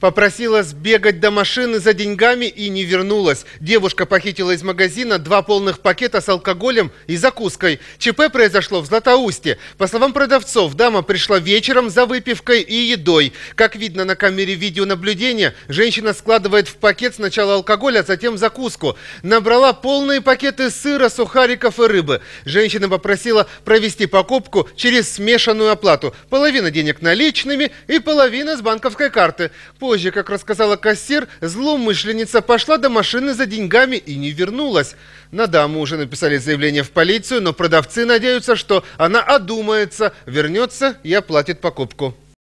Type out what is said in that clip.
Попросила сбегать до машины за деньгами и не вернулась. Девушка похитила из магазина два полных пакета с алкоголем и закуской. ЧП произошло в Златоусте. По словам продавцов, дама пришла вечером за выпивкой и едой. Как видно на камере видеонаблюдения, женщина складывает в пакет сначала алкоголь, а затем закуску. Набрала полные пакеты сыра, сухариков и рыбы. Женщина попросила провести покупку через смешанную оплату. Половина денег наличными и половина с банковской карты. Позже, как рассказала кассир, злоумышленница пошла до машины за деньгами и не вернулась. На даму уже написали заявление в полицию, но продавцы надеются, что она одумается, вернется и оплатит покупку.